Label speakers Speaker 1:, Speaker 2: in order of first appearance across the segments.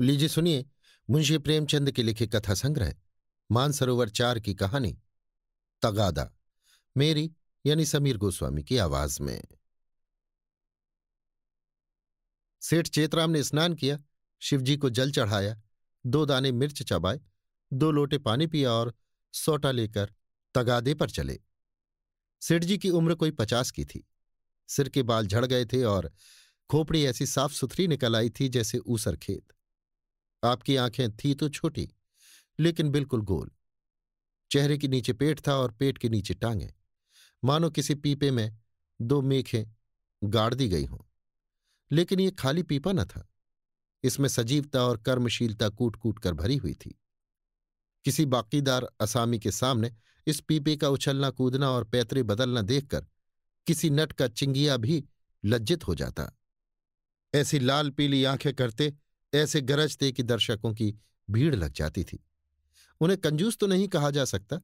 Speaker 1: लीजिए सुनिए मुंशी प्रेमचंद के लिखे कथा संग्रह मानसरोवर चार की कहानी तगादा मेरी यानी समीर गोस्वामी की आवाज में सेठ चेतराम ने स्नान किया शिवजी को जल चढ़ाया दो दाने मिर्च चबाए दो लोटे पानी पिया और सोटा लेकर तगादे पर चले सेठ जी की उम्र कोई पचास की थी सिर के बाल झड़ गए थे और खोपड़ी ऐसी साफ सुथरी निकल आई थी जैसे ऊसर खेत आपकी आंखें थी तो छोटी लेकिन बिल्कुल गोल चेहरे के नीचे पेट था और पेट के नीचे टांगे मानो किसी पीपे में दो मेखें गाड़ दी गई हों लेकिन ये खाली पीपा न था इसमें सजीवता और कर्मशीलता कूट कूट कर भरी हुई थी किसी बाकीदार असामी के सामने इस पीपे का उछलना कूदना और पैतरे बदलना देखकर किसी नट का चिंगिया भी लज्जित हो जाता ऐसी लाल पीली आंखें करते ऐसे गरजते कि दर्शकों की भीड़ लग जाती थी उन्हें कंजूस तो नहीं कहा जा सकता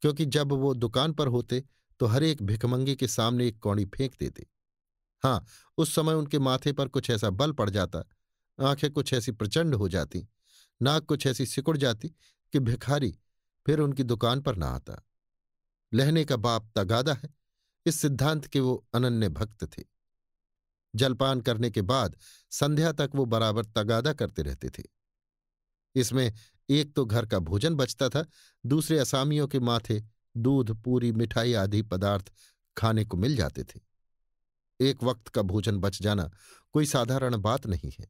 Speaker 1: क्योंकि जब वो दुकान पर होते तो हर एक भिकमंगी के सामने एक कौड़ी फेंक देते हाँ उस समय उनके माथे पर कुछ ऐसा बल पड़ जाता आंखें कुछ ऐसी प्रचंड हो जाती नाक कुछ ऐसी सिकुड़ जाती कि भिखारी फिर उनकी दुकान पर ना आता लहने का बाप तगादा है इस सिद्धांत के वो अनन्य भक्त थे जलपान करने के बाद संध्या तक वो बराबर तगादा करते रहते थे इसमें एक तो घर का भोजन बचता था दूसरे असामियों के माथे दूध पूरी मिठाई आदि पदार्थ खाने को मिल जाते थे एक वक्त का भोजन बच जाना कोई साधारण बात नहीं है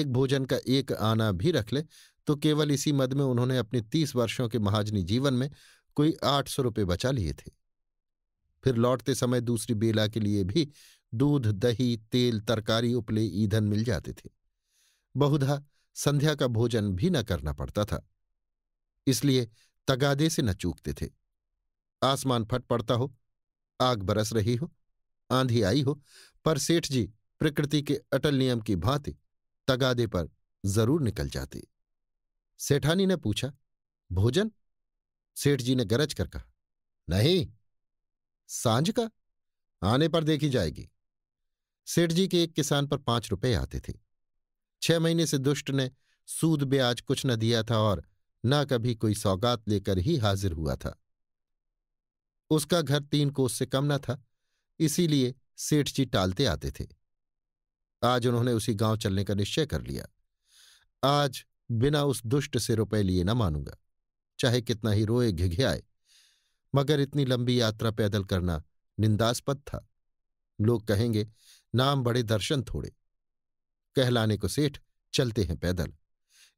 Speaker 1: एक भोजन का एक आना भी रख ले तो केवल इसी मद में उन्होंने अपने तीस वर्षों के महाजनी जीवन में कोई आठ सौ रुपये बचा लिए थे फिर लौटते समय दूसरी बेला के लिए भी दूध दही तेल तरकारी उपले ईंधन मिल जाते थे बहुधा संध्या का भोजन भी न करना पड़ता था इसलिए तगादे से न चूकते थे आसमान फट पड़ता हो आग बरस रही हो आंधी आई हो पर सेठ जी प्रकृति के अटल नियम की भांति तगादे पर जरूर निकल जाते सेठानी ने पूछा भोजन सेठ जी ने गरज कर कहा नहीं सांझ का आने पर देखी जाएगी सेठ जी के एक किसान पर पांच रुपए आते थे छह महीने से दुष्ट ने सूद ब्याज कुछ न दिया था और न कभी कोई सौगात लेकर ही हाजिर हुआ था उसका घर तीन कोस से कम न था इसीलिए सेठ जी टालते आते थे आज उन्होंने उसी गांव चलने का निश्चय कर लिया आज बिना उस दुष्ट से रुपए लिए न मानूंगा चाहे कितना ही रोए घिघे आए मगर इतनी लंबी यात्रा पैदल करना निंदास्पद था लोग कहेंगे नाम बड़े दर्शन थोड़े कहलाने को सेठ चलते हैं पैदल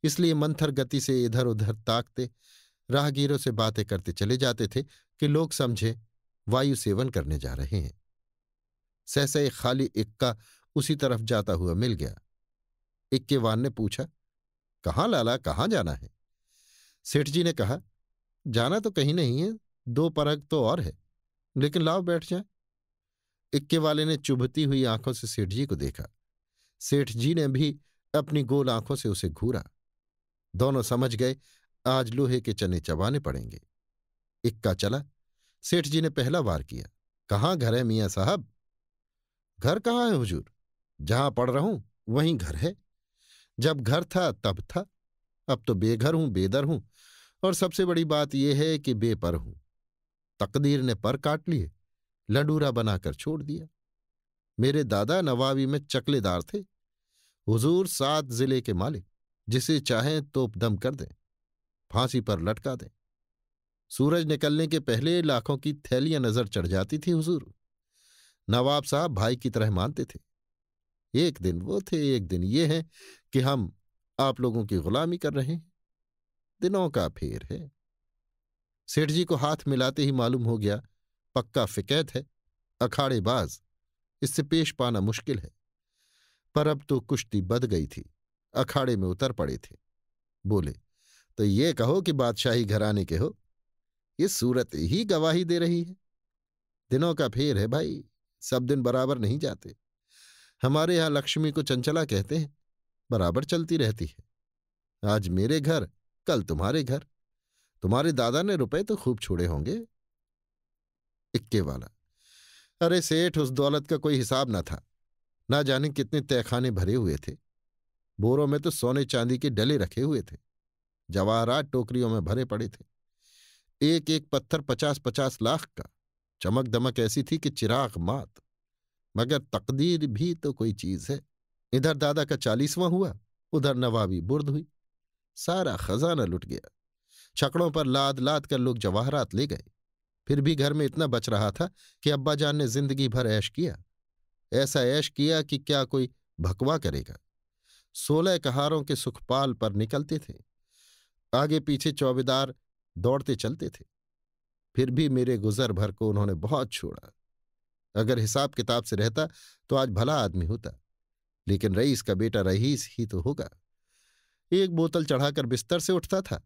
Speaker 1: इसलिए मंथर गति से इधर उधर ताकते राहगीरों से बातें करते चले जाते थे कि लोग समझे वायु सेवन करने जा रहे हैं सहसे एक खाली इक्का उसी तरफ जाता हुआ मिल गया इक्केवान ने पूछा कहाँ लाला कहाँ जाना है सेठ जी ने कहा जाना तो कहीं नहीं है दो परग तो और है लेकिन लाओ बैठ जाए इक्के वाले ने चुभती हुई आंखों से सेठ जी को देखा सेठ जी ने भी अपनी गोल आंखों से उसे घूरा दोनों समझ गए आज लोहे के चने चबाने पड़ेंगे इक्का चला सेठ जी ने पहला वार किया कहाँ घर है मियाँ साहब घर कहाँ है हुजूर जहां पढ़ रहा हूं वहीं घर है जब घर था तब था अब तो बेघर हूं बेदर हूं और सबसे बड़ी बात यह है कि बेपर हूं तकदीर ने पर काट लिए लडूरा बनाकर छोड़ दिया मेरे दादा नवाबी में चकलेदार थे हुजूर सात जिले के मालिक जिसे चाहें तो दम कर दें फांसी पर लटका दें सूरज निकलने के पहले लाखों की थैलियां नजर चढ़ जाती थी हुजूर नवाब साहब भाई की तरह मानते थे एक दिन वो थे एक दिन ये है कि हम आप लोगों की गुलामी कर रहे हैं दिनों का फेर है सेठ जी को हाथ मिलाते ही मालूम हो गया पक्का फिकैत है अखाड़ेबाज इससे पेश पाना मुश्किल है पर अब तो कुश्ती बद गई थी अखाड़े में उतर पड़े थे बोले तो ये कहो कि बादशाही घराने के हो ये सूरत ही गवाही दे रही है दिनों का फेर है भाई सब दिन बराबर नहीं जाते हमारे यहां लक्ष्मी को चंचला कहते हैं बराबर चलती रहती है आज मेरे घर कल तुम्हारे घर तुम्हारे दादा ने रुपए तो खूब छोड़े होंगे इक्के वाला अरे सेठ उस दौलत का कोई हिसाब ना था ना जाने कितने तहखाने भरे हुए थे बोरों में तो सोने चांदी के डले रखे हुए थे जवाहरात टोकरियों में भरे पड़े थे एक एक पत्थर पचास पचास लाख का चमक दमक ऐसी थी कि चिराग मात मगर तकदीर भी तो कोई चीज है इधर दादा का चालीसवां हुआ उधर नवाबी बुर्द हुई सारा खजाना लुट गया छकड़ों पर लाद लाद कर लोग जवाहरात ले गए फिर भी घर में इतना बच रहा था कि अब्बाजान ने जिंदगी भर ऐश किया ऐसा ऐश किया कि क्या कोई भकवा करेगा सोलह कहारों के सुखपाल पर निकलते थे आगे पीछे चौबेदार दौड़ते चलते थे फिर भी मेरे गुजर भर को उन्होंने बहुत छोड़ा अगर हिसाब किताब से रहता तो आज भला आदमी होता लेकिन रईस का बेटा रईस ही तो होगा एक बोतल चढ़ाकर बिस्तर से उठता था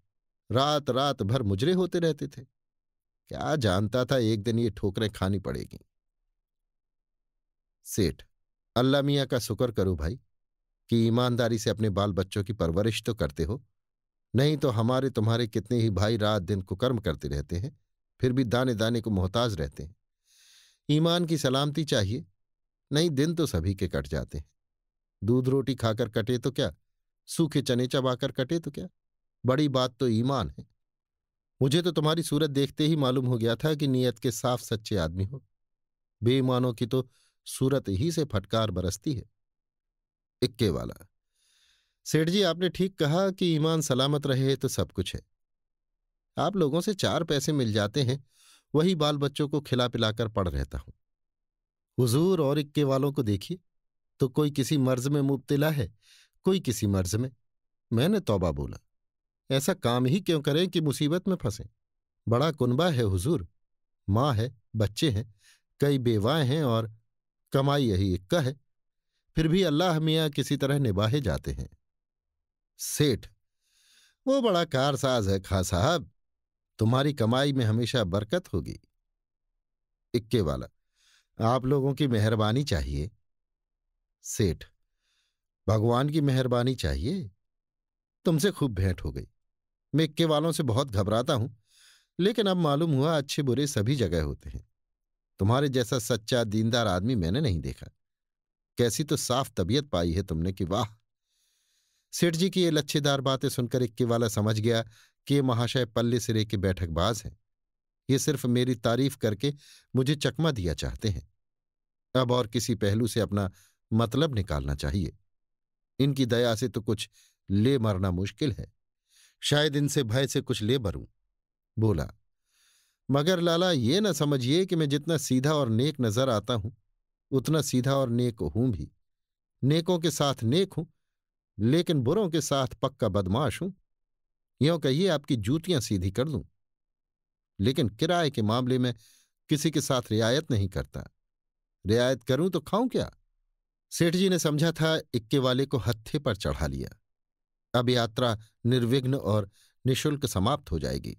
Speaker 1: रात रात भर मुजरे होते रहते थे क्या जानता था एक दिन ये ठोकरें खानी पड़ेगी सेठ अल्लाह मियाँ का शुक्र करो भाई कि ईमानदारी से अपने बाल बच्चों की परवरिश तो करते हो नहीं तो हमारे तुम्हारे कितने ही भाई रात दिन कुकर्म करते रहते हैं फिर भी दाने दाने को मोहताज रहते हैं ईमान की सलामती चाहिए नहीं दिन तो सभी के कट जाते हैं दूध रोटी खाकर कटे तो क्या सूखे चने चबाकर कटे तो क्या बड़ी बात तो ईमान है मुझे तो तुम्हारी सूरत देखते ही मालूम हो गया था कि नीयत के साफ सच्चे आदमी हो बेईमानों की तो सूरत ही से फटकार बरसती है इक्के वाला सेठ जी आपने ठीक कहा कि ईमान सलामत रहे तो सब कुछ है आप लोगों से चार पैसे मिल जाते हैं वही बाल बच्चों को खिला पिलाकर पढ़ रहता हूं हुजूर और इक्के वालों को देखिए तो कोई किसी मर्ज में मुबतला है कोई किसी मर्ज में मैंने तौबा बोला ऐसा काम ही क्यों करें कि मुसीबत में फंसे बड़ा कुनबा है हुजूर माँ है बच्चे हैं कई बेवाएं हैं और कमाई यही इक्का है फिर भी अल्लाह मियाँ किसी तरह निभाहे जाते हैं सेठ वो बड़ा कारसाज है खां साहब तुम्हारी कमाई में हमेशा बरकत होगी इक्के वाला आप लोगों की मेहरबानी चाहिए सेठ भगवान की मेहरबानी चाहिए तुमसे खूब भेंट हो गई मिक्के वालों से बहुत घबराता हूं लेकिन अब मालूम हुआ अच्छे बुरे सभी जगह होते हैं तुम्हारे जैसा सच्चा दीनदार आदमी मैंने नहीं देखा कैसी तो साफ तबीयत पाई है तुमने कि वाह सेठ जी की ये लच्छेदार बातें सुनकर इक्के वाला समझ गया कि ये महाशय पल्ले सिरे के बैठकबाज हैं ये सिर्फ मेरी तारीफ करके मुझे चकमा दिया चाहते हैं अब और किसी पहलू से अपना मतलब निकालना चाहिए इनकी दया से तो कुछ ले मरना मुश्किल है शायद इनसे भय से कुछ ले भरूं बोला मगर लाला ये न समझिए कि मैं जितना सीधा और नेक नजर आता हूं उतना सीधा और नेक हूं भी नेकों के साथ नेक हूं लेकिन बुरों के साथ पक्का बदमाश हूं यों कहिए आपकी जूतियां सीधी कर दूं लेकिन किराए के मामले में किसी के साथ रियायत नहीं करता रियायत करूं तो खाऊं क्या सेठ जी ने समझा था इक्के वाले को हत्थे पर चढ़ा लिया अब यात्रा निर्विघ्न और निशुल्क समाप्त हो जाएगी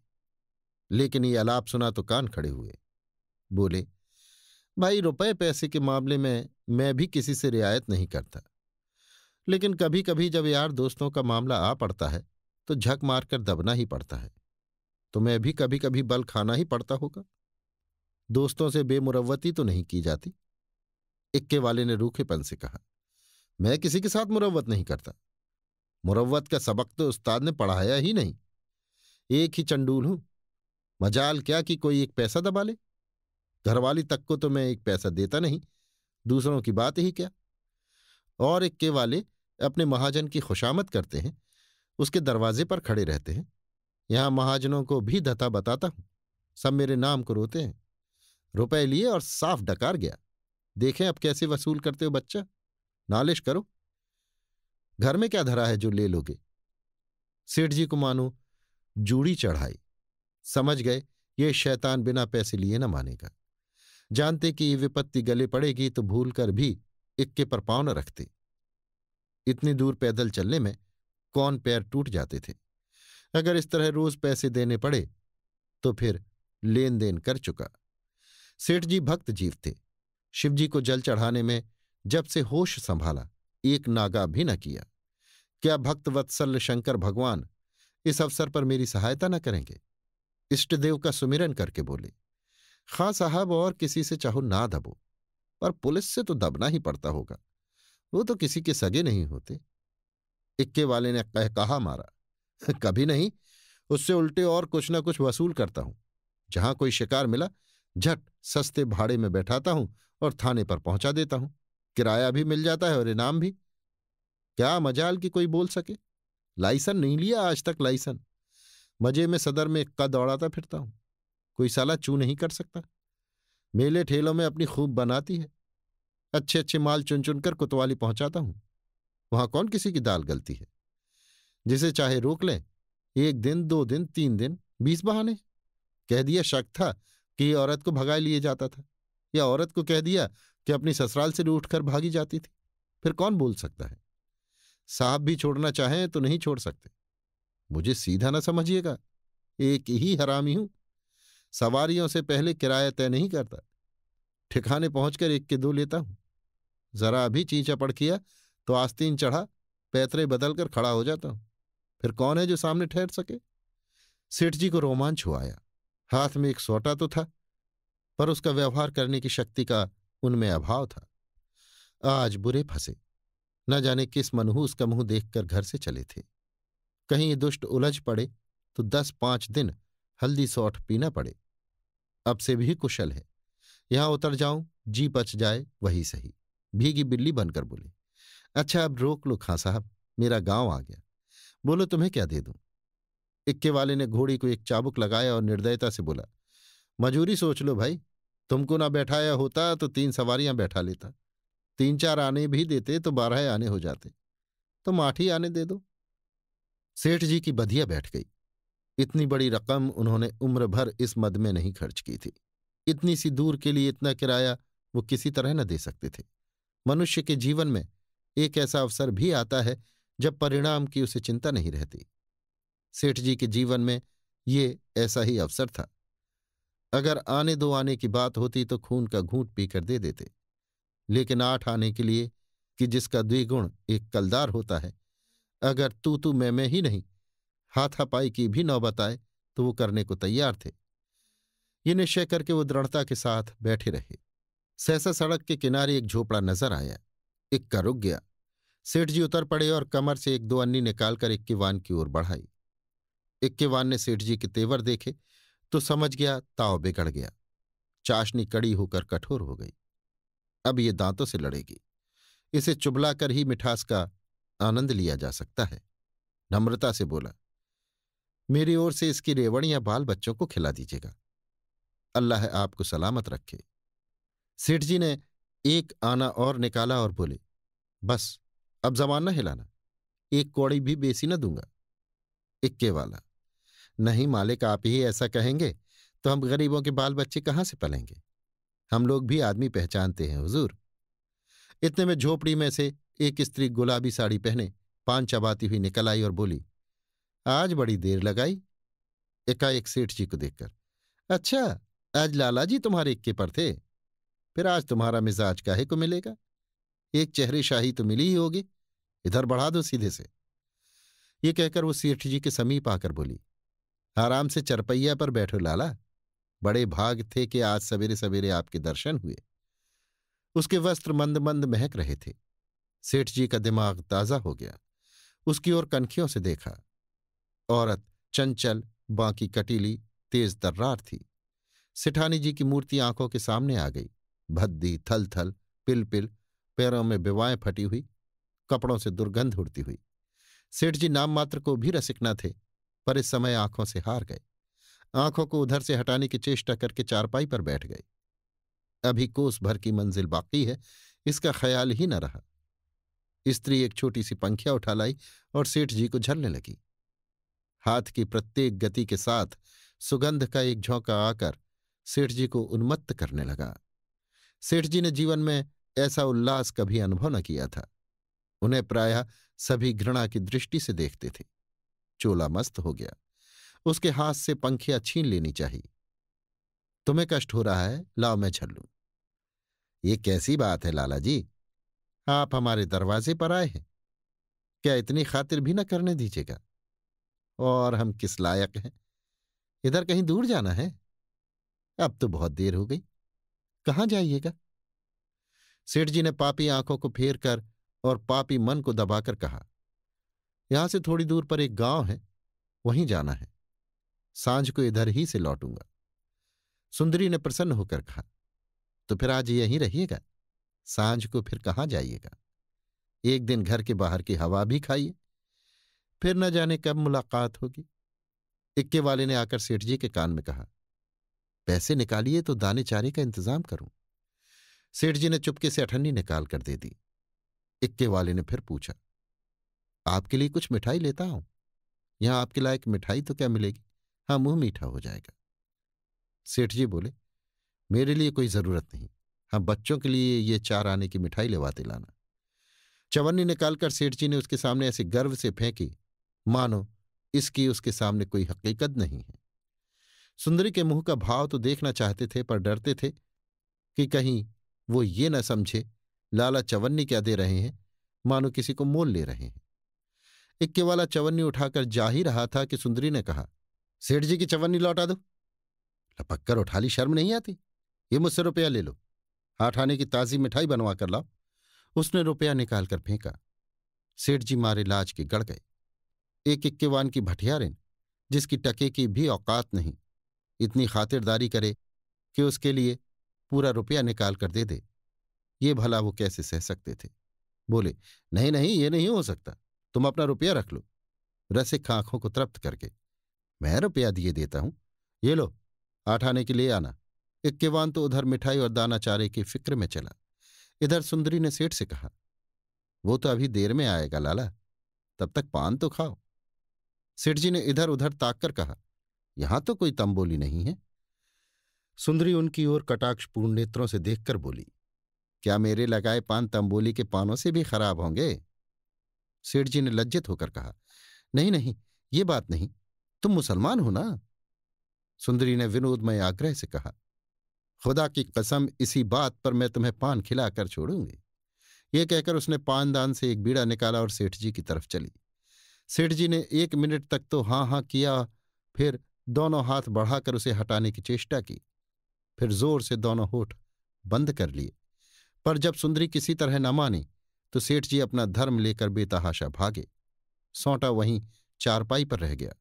Speaker 1: लेकिन ये अलाप सुना तो कान खड़े हुए बोले भाई रुपए पैसे के मामले में मैं भी किसी से रियायत नहीं करता लेकिन कभी कभी जब यार दोस्तों का मामला आ पड़ता है तो झक मारकर दबना ही पड़ता है तो मैं भी कभी कभी बल खाना ही पड़ता होगा दोस्तों से बेमुरवती तो नहीं की जाती इक्के वाले ने रूखेपन से कहा मैं किसी के साथ मुरवत नहीं करता मुरवत का सबक तो उस्ताद ने पढ़ाया ही नहीं एक ही चंडूल हूं मजाल क्या कि कोई एक पैसा दबा ले घरवाली तक को तो मैं एक पैसा देता नहीं दूसरों की बात ही क्या और इक्के वाले अपने महाजन की खुशामद करते हैं उसके दरवाजे पर खड़े रहते हैं यहां महाजनों को भी धता बताता हूं सब मेरे नाम को रोते हैं रुपए लिए और साफ डकार गया देखें अब कैसे वसूल करते हो बच्चा नालिश करो घर में क्या धरा है जो ले लोगे सेठ जी को मानो जूड़ी चढ़ाई समझ गए ये शैतान बिना पैसे लिए न मानेगा जानते कि ये विपत्ति गले पड़ेगी तो भूल कर भी इक्के पर पाँव न रखते इतनी दूर पैदल चलने में कौन पैर टूट जाते थे अगर इस तरह रोज पैसे देने पड़े तो फिर लेन देन कर चुका सेठ जी भक्त जीव थे शिवजी को जल चढ़ाने में जब से होश संभाला एक नागा भी न किया क्या भक्तवत्सल शंकर भगवान इस अवसर पर मेरी सहायता न करेंगे इष्टदेव का सुमिरन करके बोले खां साहब और किसी से चाहो ना दबो पर पुलिस से तो दबना ही पड़ता होगा वो तो किसी के सगे नहीं होते इक्के वाले ने कह कहा मारा कभी नहीं उससे उल्टे और कुछ ना कुछ वसूल करता हूं जहां कोई शिकार मिला झट सस्ते भाड़े में बैठाता हूं और थाने पर पहुंचा देता हूं किराया भी मिल जाता है और इनाम भी क्या मजाल की कोई बोल सके लाइसन नहीं लिया आज तक लाइसन मजे में सदर में इक्का दौड़ाता फिरता हूं कोई साला चू नहीं कर सकता मेले ठेलों में अपनी खूब बनाती है अच्छे अच्छे माल चुन चुनकर कुतवाली पहुंचाता हूं वहां कौन किसी की दाल गलती है जिसे चाहे रोक लें एक दिन दो दिन तीन दिन बीस बहाने कह दिया शक था कि औरत को भगाए लिए जाता था या औरत को कह दिया कि अपनी ससुराल से भी उठकर भागी जाती थी फिर कौन बोल सकता है साहब भी छोड़ना चाहें तो नहीं छोड़ सकते मुझे सीधा ना समझिएगा एक ही हरामी हूं सवारियों से पहले किराया तय नहीं करता ठिकाने पहुंचकर एक के दो लेता हूं जरा भी चींचा पड़ किया तो आस्तीन चढ़ा पैतरे बदलकर खड़ा हो जाता हूं फिर कौन है जो सामने ठहर सके सेठ जी को रोमांच हो आया हाथ में एक सोटा तो था पर उसका व्यवहार करने की शक्ति का उनमें अभाव था आज बुरे फंसे न जाने किस मनहूस का मुंह देखकर घर से चले थे कहीं ये दुष्ट उलझ पड़े तो दस पांच दिन हल्दी सौठ पीना पड़े अब से भी कुशल है यहां उतर जाऊं जी पच जाए वही सही भीगी बिल्ली बनकर बोले अच्छा अब रोक लो खां साहब मेरा गांव आ गया बोलो तुम्हें क्या दे दूं इक्के वाले ने घोड़ी को एक चाबुक लगाया और निर्दयता से बोला मजूरी सोच लो भाई तुमको ना बैठाया होता तो तीन सवारियां बैठा लेता तीन चार आने भी देते तो बारह आने हो जाते तुम आठ ही आने दे दो सेठ जी की बधिया बैठ गई इतनी बड़ी रकम उन्होंने उम्र भर इस मद में नहीं खर्च की थी इतनी सी दूर के लिए इतना किराया वो किसी तरह न दे सकते थे मनुष्य के जीवन में एक ऐसा अवसर भी आता है जब परिणाम की उसे चिंता नहीं रहती सेठ जी के जीवन में ये ऐसा ही अवसर था अगर आने दो आने की बात होती तो खून का घूंट पीकर दे देते लेकिन आठ आने के लिए कि जिसका द्विगुण एक कलदार होता है अगर तू तू मैं मैं ही नहीं हाथापाई की भी नौबत आए तो वो करने को तैयार थे ये निश्चय करके वो दृढ़ता के साथ बैठे रहे सहसा सड़क के किनारे एक झोपड़ा नजर आया इक्का रुक गया सेठ जी उतर पड़े और कमर से एक दो अन्नी निकालकर इक्केवान की ओर बढ़ाई इक्केवान ने सेठ जी के तेवर देखे तो समझ गया ताव बिगड़ गया चाशनी कड़ी होकर कठोर हो गई अब ये दांतों से लड़ेगी इसे चुबलाकर ही मिठास का आनंद लिया जा सकता है नम्रता से बोला मेरी ओर से इसकी रेवड़ या बाल बच्चों को खिला दीजिएगा अल्लाह आपको सलामत रखे सेठ जी ने एक आना और निकाला और बोले बस अब जमान न हिलाना एक कौड़ी भी बेसी न दूंगा इक्के वाला नहीं मालिक आप ही ऐसा कहेंगे तो हम गरीबों के बाल बच्चे कहाँ से पलेंगे हम लोग भी आदमी पहचानते हैं हुजूर इतने में झोपड़ी में से एक स्त्री गुलाबी साड़ी पहने पान चबाती हुई निकल आई और बोली आज बड़ी देर लगाई एकाएक सेठ जी को देखकर अच्छा आज लाला जी तुम्हारे इक्के पर थे फिर आज तुम्हारा मिजाज काहे को मिलेगा एक चेहरे शाही तो मिली ही होगी इधर बढ़ा दो सीधे से ये कहकर वो सेठ जी के समीप आकर बोली आराम से चरपैया पर बैठो लाला बड़े भाग थे कि आज सवेरे सवेरे आपके दर्शन हुए उसके वस्त्र मंद मंद महक रहे थे सेठ जी का दिमाग ताजा हो गया उसकी ओर कनखियों से देखा औरत चंचल बाकी कटीली तेज तर्रार थी सिठानी जी की मूर्ति आंखों के सामने आ गई भद्दी थल थल पिल पिल पैरों में बिवाएं फटी हुई कपड़ों से दुर्गंध उड़ती हुई सेठ जी नाम मात्र को भी रसिकना थे पर इस समय आंखों से हार गए आंखों को उधर से हटाने की चेष्टा करके चारपाई पर बैठ गए अभी कोस भर की मंजिल बाकी है इसका ख्याल ही न रहा स्त्री एक छोटी सी पंखिया उठा लाई और सेठ जी को झलने लगी हाथ की प्रत्येक गति के साथ सुगंध का एक झोंका आकर सेठ जी को उन्मत्त करने लगा सेठ जी ने जीवन में ऐसा उल्लास कभी अनुभव न किया था उन्हें प्रायः सभी घृणा की दृष्टि से देखते थे चोला मस्त हो गया उसके हाथ से पंखिया छीन लेनी चाहिए तुम्हें कष्ट हो रहा है लाओ मैं झल्लू ये कैसी बात है लाला जी आप हमारे दरवाजे पर आए हैं क्या इतनी खातिर भी ना करने दीजिएगा और हम किस लायक हैं इधर कहीं दूर जाना है अब तो बहुत देर हो गई कहाँ जाइएगा सेठ जी ने पापी आंखों को फेर कर और पापी मन को दबाकर कहा यहां से थोड़ी दूर पर एक गांव है वहीं जाना है सांझ को इधर ही से लौटूंगा सुंदरी ने प्रसन्न होकर कहा तो फिर आज यहीं रहिएगा सांझ को फिर कहाँ जाइएगा एक दिन घर के बाहर की हवा भी खाइए फिर न जाने कब मुलाकात होगी इक्के वाले ने आकर सेठ जी के कान में कहा पैसे निकालिए तो दाने चारे का इंतजाम करूं सेठ जी ने चुपके से अठन्नी निकाल कर दे दी इक्के वाले ने फिर पूछा आपके लिए कुछ मिठाई लेता हूं यहां आपके लायक मिठाई तो क्या मिलेगी हाँ मुंह मीठा हो जाएगा सेठ जी बोले मेरे लिए कोई जरूरत नहीं हाँ बच्चों के लिए ये चार आने की मिठाई लेवाते लाना चवन्नी निकालकर सेठ जी ने उसके सामने ऐसे गर्व से फेंकी मानो इसकी उसके सामने कोई हकीकत नहीं है सुंदरी के मुंह का भाव तो देखना चाहते थे पर डरते थे कि कहीं वो ये न समझे लाला चवन्नी क्या दे रहे हैं मानो किसी को मोल ले रहे हैं इक्के वाला चवन्नी उठाकर जा ही रहा था कि सुंदरी ने कहा सेठ जी की चवन्नी लौटा दो लपककर उठा ली शर्म नहीं आती ये मुझसे रुपया ले लो हाथ आने की ताज़ी मिठाई बनवा कर लाओ उसने रुपया निकाल कर फेंका सेठ जी मारे लाज के गड़ गए एक इक्केवान की भटियारिन जिसकी टके की भी औकात नहीं इतनी खातिरदारी करे कि उसके लिए पूरा रुपया निकाल कर दे दे ये भला वो कैसे सह सकते थे बोले नहीं नहीं ये नहीं हो सकता तुम अपना रुपया रख लो रसिक आंखों को तृप्त करके मैं रुपया दिए देता हूं ये लो आठ आने के लिए आना इक्केवान तो उधर मिठाई और दाना चारे की फिक्र में चला इधर सुंदरी ने सेठ से कहा वो तो अभी देर में आएगा लाला तब तक पान तो खाओ सेठ जी ने इधर उधर ताक कर कहा यहां तो कोई तंबोली नहीं है सुंदरी उनकी ओर कटाक्षपूर्ण नेत्रों से देखकर बोली क्या मेरे लगाए पान तंबोली के पानों से भी खराब होंगे सेठ जी ने लज्जित होकर कहा नहीं नहीं ये बात नहीं तुम मुसलमान हो ना सुंदरी ने विनोदमय आग्रह से कहा खुदा की कसम इसी बात पर मैं तुम्हें पान खिलाकर छोड़ूंगी ये कहकर उसने पानदान से एक बीड़ा निकाला और सेठ जी की तरफ चली सेठ जी ने एक मिनट तक तो हाँ हाँ किया फिर दोनों हाथ बढ़ाकर उसे हटाने की चेष्टा की फिर जोर से दोनों होठ बंद कर लिए पर जब सुंदरी किसी तरह न मानी तो सेठ जी अपना धर्म लेकर बेतहाशा भागे सौटा वहीं चारपाई पर रह गया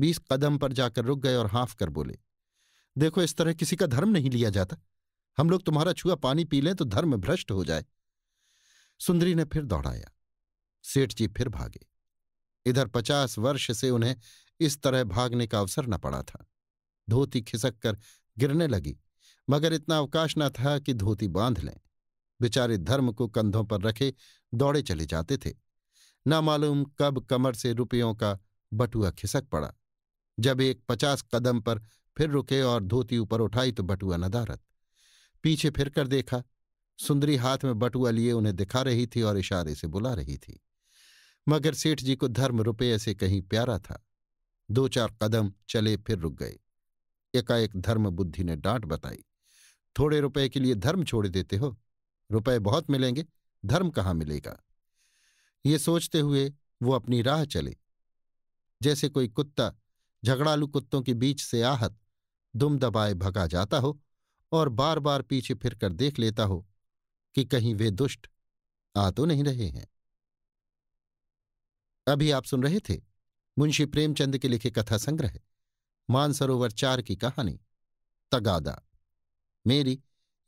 Speaker 1: बीस कदम पर जाकर रुक गए और हाँफ कर बोले देखो इस तरह किसी का धर्म नहीं लिया जाता हम लोग तुम्हारा छुआ पानी पी लें तो धर्म भ्रष्ट हो जाए सुंदरी ने फिर दौड़ाया सेठ जी फिर भागे इधर पचास वर्ष से उन्हें इस तरह भागने का अवसर न पड़ा था धोती खिसक कर गिरने लगी मगर इतना अवकाश न था कि धोती बांध लें बेचारे धर्म को कंधों पर रखे दौड़े चले जाते थे ना मालूम कब कमर से रुपयों का बटुआ खिसक पड़ा जब एक पचास कदम पर फिर रुके और धोती ऊपर उठाई तो बटुआ नदारत पीछे फिर कर देखा सुंदरी हाथ में बटुआ लिए उन्हें दिखा रही थी और इशारे से बुला रही थी मगर सेठ जी को धर्म रुपये से कहीं प्यारा था दो चार कदम चले फिर रुक गए एकाएक धर्म बुद्धि ने डांट बताई थोड़े रुपए के लिए धर्म छोड़ देते हो रुपए बहुत मिलेंगे धर्म कहाँ मिलेगा ये सोचते हुए वो अपनी राह चले जैसे कोई कुत्ता झगड़ालू कुत्तों के बीच से आहत दुम दबाए भगा जाता हो और बार बार पीछे फिरकर देख लेता हो कि कहीं वे दुष्ट आ तो नहीं रहे हैं अभी आप सुन रहे थे मुंशी प्रेमचंद के लिखे कथा संग्रह मानसरोवर चार की कहानी तगादा मेरी